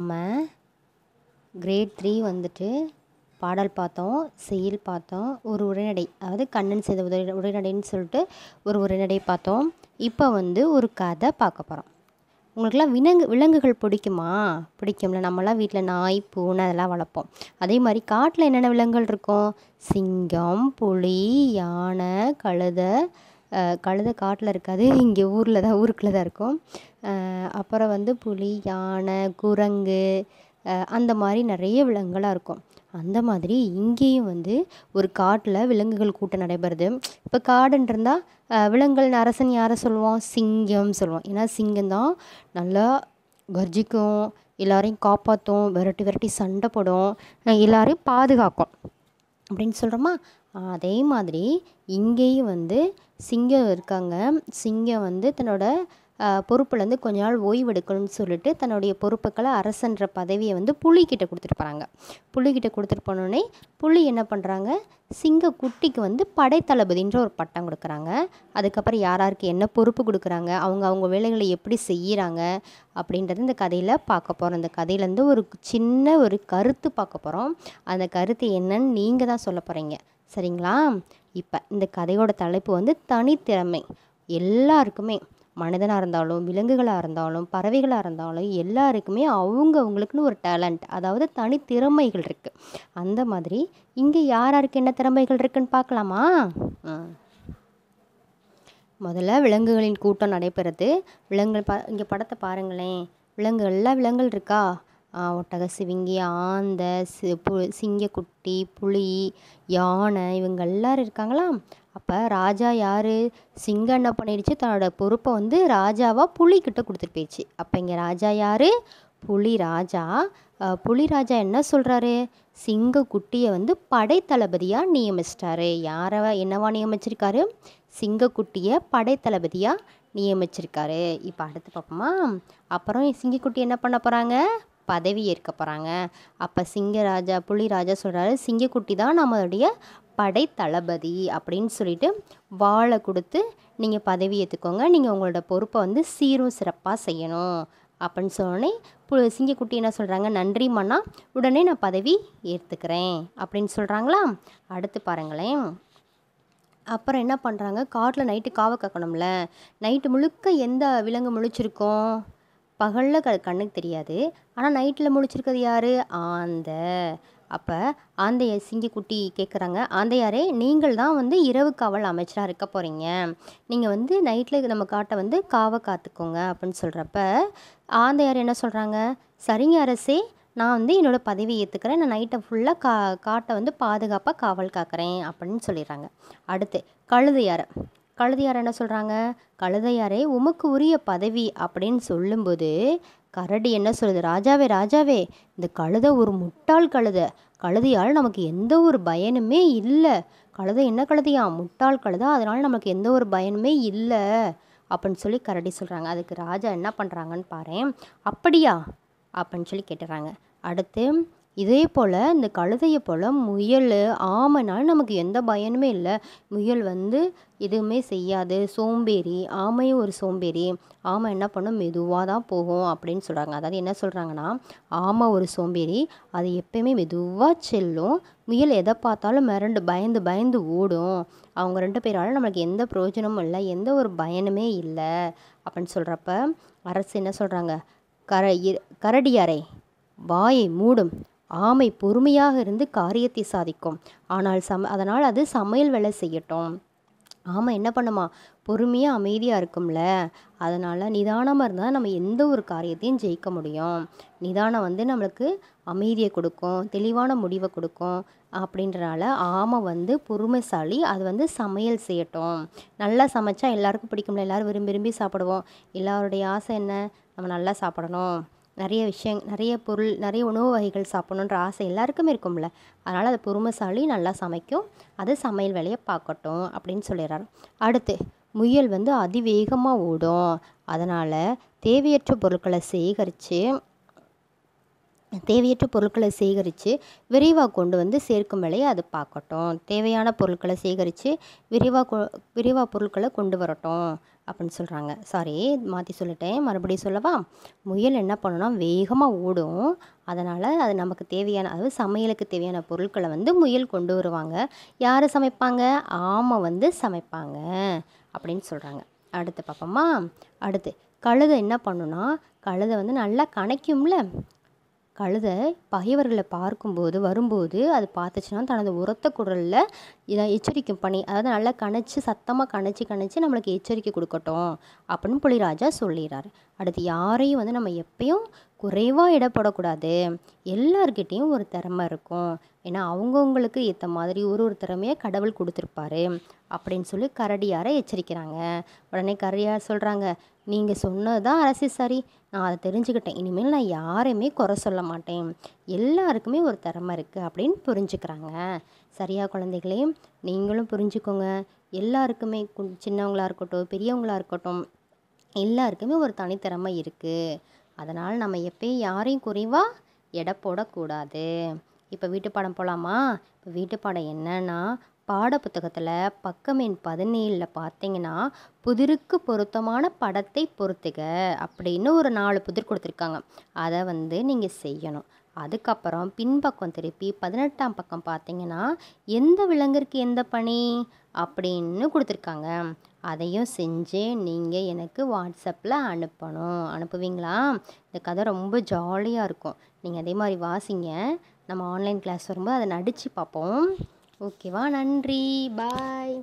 நம்ம grade three வந்துட்டு பாடல் பார்த்தோம் செயல் பார்த்தோம் ஒரு உரைநடை அதாவது கண்ணன் செய்த உதவி உரைநடைன்னு சொல்லிட்டு ஒரு உரைநடை பார்த்தோம் இப்போ வந்து ஒரு கதை பார்க்க போகிறோம் உங்களுக்குலாம் விலங்கு விலங்குகள் பிடிக்குமா பிடிக்கும்ல நம்மலாம் வீட்டில் நாய் பூனை அதெல்லாம் வளர்ப்போம் அதே மாதிரி காட்டில் என்னென்ன விலங்குகள் இருக்கும் சிங்கம் புலி யானை கழுதை கழுதை காட்டில் இருக்காது இங்கே ஊரில் தான் ஊருக்குள்ளே தான் இருக்கும் அப்புறம் வந்து புலி யானை குரங்கு அந்த மாதிரி நிறைய விலங்குகளாக இருக்கும் அந்த மாதிரி இங்கேயும் வந்து ஒரு காட்டில் விலங்குகள் கூட்டம் நடைபெறுது இப்போ காடுன்னு இருந்தால் விலங்குகள் அரசன் யாரை சொல்லுவோம் சிங்கம் சொல்லுவோம் ஏன்னா சிங்கம் தான் நல்லா கர்ஜிக்கும் எல்லாரையும் காப்பாற்றும் விரட்டி விரட்டி சண்டை போடும் எல்லாரையும் பாதுகாக்கும் அப்படின்னு சொல்கிறோமா அதே மாதிரி இங்கேயும் வந்து சிங்கம் இருக்காங்க சிங்கம் வந்து தன்னோடய பொறுப்புலேருந்து கொஞ்ச நாள் ஓய்வெடுக்கணும்னு சொல்லிட்டு தன்னுடைய பொறுப்புக்களை அரசன்ற பதவியை வந்து புள்ளிக்கிட்ட கொடுத்துட்டு போகிறாங்க புலிக்கிட்ட கொடுத்துட்டு போனோடனே புலி என்ன பண்ணுறாங்க சிங்க குட்டிக்கு வந்து படைத்தளபதின்ற ஒரு பட்டம் கொடுக்குறாங்க அதுக்கப்புறம் யார் யாருக்கு என்ன பொறுப்பு கொடுக்குறாங்க அவங்க அவங்க வேலைகளை எப்படி செய்கிறாங்க அப்படின்றது இந்த கதையில் பார்க்க போகிறோம் இந்த கதையிலேருந்து ஒரு சின்ன ஒரு கருத்து பார்க்க போகிறோம் அந்த கருத்து என்னன்னு நீங்கள் தான் சொல்ல போகிறீங்க சரிங்களா இப்போ இந்த கதையோட தலைப்பு வந்து தனித்திறமை எல்லாருக்குமே மனிதனாக இருந்தாலும் விலங்குகளாக இருந்தாலும் பறவைகளாக இருந்தாலும் எல்லாருக்குமே அவங்கவுங்களுக்குன்னு ஒரு டேலண்ட் அதாவது தனித்திறமைகள் இருக்குது அந்த மாதிரி இங்கே யார் யாருக்கு என்ன திறமைகள் இருக்குன்னு பார்க்கலாமா முதல்ல விலங்குகளின் கூட்டம் நடைபெறுது விலங்குகள் பா இங்கே படத்தை பாருங்களேன் விலங்கு எல்லா விலங்குகள் இருக்கா ஒட்டக சிவிங்கி ஆந்த சி பு சிங்கக்குட்டி புலி யானை இவங்க எல்லாரும் இருக்காங்களா அப்போ ராஜா யார் சிங்கம் என்ன பண்ணிடுச்சு தன்னோட பொறுப்பை வந்து ராஜாவாக புளிக்கிட்ட கொடுத்துட்டு போயிடுச்சு அப்போ இங்கே ராஜா யார் புலி ராஜா புலி ராஜா என்ன சொல்கிறாரு சிங்க குட்டியை வந்து படைத்தளபதியாக நியமிச்சிட்டாரு யாரை என்னவா நியமிச்சிருக்காரு சிங்கக்குட்டியை படைத்தளபதியாக நியமிச்சிருக்காரு இப்போ அடுத்து பார்ப்போமா அப்புறம் சிங்கக்குட்டி என்ன பண்ண போகிறாங்க பதவி ஏற்க போகிறாங்க அப்போ சிங்கராஜா புலிராஜா சொல்கிறாரு சிங்கக்குட்டி தான் நம்மளுடைய படை தளபதி அப்படின்னு சொல்லிட்டு வாழை கொடுத்து நீங்கள் பதவி ஏற்றுக்கோங்க நீங்கள் உங்களோட பொறுப்பை வந்து சீரும் சிறப்பாக செய்யணும் அப்படின்னு சொன்னோடனே பு சிங்கக்குட்டி என்ன சொல்கிறாங்க நன்றி மன்னா உடனே நான் பதவி ஏற்றுக்கிறேன் அப்படின்னு சொல்கிறாங்களா அடுத்து பாருங்களேன் அப்புறம் என்ன பண்ணுறாங்க காட்டில் நைட்டு காவை காக்கணும்ல நைட்டு முழுக்க எந்த விலங்கு முழிச்சிருக்கோம் பகலில் க கண்ணுக்கு தெரியாது ஆனால் நைட்டில் முழிச்சிருக்கிறது யார் ஆந்த அப்போ ஆந்தைய குட்டி கேட்குறாங்க ஆந்தையாரே நீங்கள் தான் வந்து இரவு காவல் அமைச்சராக இருக்க போகிறீங்க நீங்கள் வந்து நைட்டில் நம்ம காட்டை வந்து காவை காத்துக்கோங்க அப்படின்னு சொல்கிறப்ப ஆந்தையார் என்ன சொல்கிறாங்க சரிங்க அரசே நான் வந்து என்னோடய பதவி ஏற்றுக்கிறேன் நான் நைட்டை ஃபுல்லாக கா காட்டை வந்து பாதுகாப்பாக காவல் காக்கிறேன் அப்படின்னு சொல்லிடுறாங்க அடுத்து கழுதையார் கழுதையார் என்ன சொல்கிறாங்க கழுதையாரே உமக்கு உரிய பதவி அப்படின்னு சொல்லும்போது கரடி என்ன சொல்லுது ராஜாவே ராஜாவே இந்த கழுதை ஒரு முட்டாள் கழுதை கழுதையால் நமக்கு எந்த ஒரு பயனுமே இல்லை கழுதை என்ன கழுதையா முட்டாள் கழுதா அதனால் நமக்கு எந்த ஒரு பயனுமே இல்லை அப்படின்னு சொல்லி கரடி சொல்கிறாங்க அதுக்கு ராஜா என்ன பண்ணுறாங்கன்னு பாரு அப்படியா அப்படின்னு சொல்லி கேட்டுறாங்க அடுத்து இதே போல் இந்த கழுதையை போல் முயல் ஆமைனாலும் நமக்கு எந்த பயனுமே இல்லை முயல் வந்து எதுவுமே செய்யாது சோம்பேறி ஆமையும் ஒரு சோம்பேறி ஆமை என்ன பண்ணும் மெதுவாக தான் போகும் அப்படின்னு சொல்கிறாங்க அதாவது என்ன சொல்கிறாங்கன்னா ஆமை ஒரு சோம்பேறி அது எப்பயுமே மெதுவாக செல்லும் முயல் எதை பார்த்தாலும் மிரண்டு பயந்து பயந்து ஓடும் அவங்க ரெண்டு பேரால் நம்மளுக்கு எந்த பிரயோஜனமும் இல்லை எந்த ஒரு பயனுமே இல்லை அப்படின்னு சொல்கிறப்ப அரசு என்ன சொல்கிறாங்க கர கரடியாரை வாயை மூடும் ஆமை பொறுமையாக இருந்து காரியத்தை சாதிக்கும் ஆனால் சம அதனால் அது சமையல் வேலை செய்யட்டும் ஆமாம் என்ன பண்ணுமா பொறுமையாக அமைதியாக இருக்கும்ல அதனால் நிதானமாக இருந்தால் நம்ம எந்த ஒரு காரியத்தையும் ஜெயிக்க முடியும் நிதானம் வந்து நம்மளுக்கு அமைதியை கொடுக்கும் தெளிவான முடிவை கொடுக்கும் அப்படின்றனால ஆமை வந்து பொறுமைசாலி அது வந்து சமையல் செய்யட்டும் நல்லா சமைச்சா எல்லாருக்கும் பிடிக்கும்ல எல்லோரும் விரும்பி விரும்பி சாப்பிடுவோம் எல்லாருடைய ஆசை என்ன நம்ம நல்லா சாப்பிடணும் நிறைய விஷயம் நிறைய பொருள் நிறைய உணவு வகைகள் சாப்பிட்ணுன்ற ஆசை எல்லாருக்குமே இருக்கும்ல அதனால் அது பொறுமைசாலி நல்லா சமைக்கும் அது சமையல் வேலையை பார்க்கட்டும் அப்படின்னு சொல்லிடுறார் அடுத்து முயல் வந்து அதிவேகமாக ஓடும் அதனால் தேவையற்ற பொருட்களை சேகரித்து தேவையற்ற பொருட்களை சேகரித்து விரைவாக கொண்டு வந்து சேர்க்கும் வேலையை அது பார்க்கட்டும் தேவையான பொருட்களை சேகரித்து விரைவாக விரைவாக பொருட்களை கொண்டு வரட்டும் அப்படின்னு சொல்கிறாங்க சாரி மாற்றி சொல்லிட்டேன் மறுபடியும் சொல்லவா முயல் என்ன பண்ணுன்னா வேகமாக ஓடும் அதனால் அது நமக்கு தேவையான அதாவது சமையலுக்கு தேவையான பொருட்களை வந்து முயல் கொண்டு வருவாங்க யார் சமைப்பாங்க ஆமை வந்து சமைப்பாங்க அப்படின்னு சொல்கிறாங்க அடுத்து பார்ப்போமா அடுத்து கழுதை என்ன பண்ணுன்னா கழுதை வந்து நல்லா கணக்கும்ல கழுதை பகைவர்களை பார்க்கும்போது வரும்போது அது பார்த்துச்சுன்னா தனது உரத்த குரலில் இதை எச்சரிக்கும் பண்ணி அதாவது நல்லா கணச்சி சத்தமாக கணச்சி கணச்சி நம்மளுக்கு எச்சரிக்கை கொடுக்கட்டும் அப்படின்னு புலிராஜா சொல்லிடுறாரு அடுத்து யாரையும் வந்து நம்ம எப்பயும் குறைவாக இடப்படக்கூடாது எல்லாருக்கிட்டேயும் ஒரு திறமை இருக்கும் ஏன்னா அவங்கவுங்களுக்கு ஏற்ற மாதிரி ஒரு ஒரு திறமையை கடவுள் கொடுத்துருப்பாரு அப்படின்னு சொல்லி கரடியாரை எச்சரிக்கிறாங்க உடனே கரடியார் சொல்கிறாங்க நீங்கள் சொன்னது தான் அரசு சாரி நான் அதை தெரிஞ்சுக்கிட்டேன் இனிமேல் நான் யாரையுமே குறை சொல்ல மாட்டேன் எல்லாருக்குமே ஒரு திறமை இருக்குது அப்படின்னு புரிஞ்சுக்கிறாங்க சரியா குழந்தைகளே நீங்களும் புரிஞ்சுக்கோங்க எல்லாருக்குமே சின்னவங்களாக இருக்கட்டும் பெரியவங்களாக இருக்கட்டும் எல்லாருக்குமே ஒரு தனித்திறமை இருக்குது அதனால் நம்ம எப்பயும் யாரையும் குறைவாக எடை போடக்கூடாது இப்போ வீட்டுப்பாடம் போகலாமா இப்போ வீட்டுப்பாடம் என்னென்னா என்னன்னா பாடப்புத்தகத்தில் பக்கம் எண் பதினேழில் பார்த்தீங்கன்னா புதிருக்கு பொருத்தமான படத்தை பொறுத்துக அப்படின்னு ஒரு நாலு புதிர் கொடுத்துருக்காங்க அதை வந்து நீங்கள் செய்யணும் அதுக்கப்புறம் பின்பக்கம் திருப்பி பதினெட்டாம் பக்கம் பார்த்தீங்கன்னா எந்த விலங்கிற்கு எந்த பணி அப்படின்னு கொடுத்துருக்காங்க அதையும் செஞ்சு நீங்கள் எனக்கு வாட்ஸ்அப்பில் அனுப்பணும் அனுப்புவீங்களா இந்த கதை ரொம்ப ஜாலியாக இருக்கும் நீங்கள் அதே மாதிரி வாசிங்க நம்ம ஆன்லைன் கிளாஸ் வரும்போது அதை நடித்து பார்ப்போம் ஓகேவா நன்றி பாய்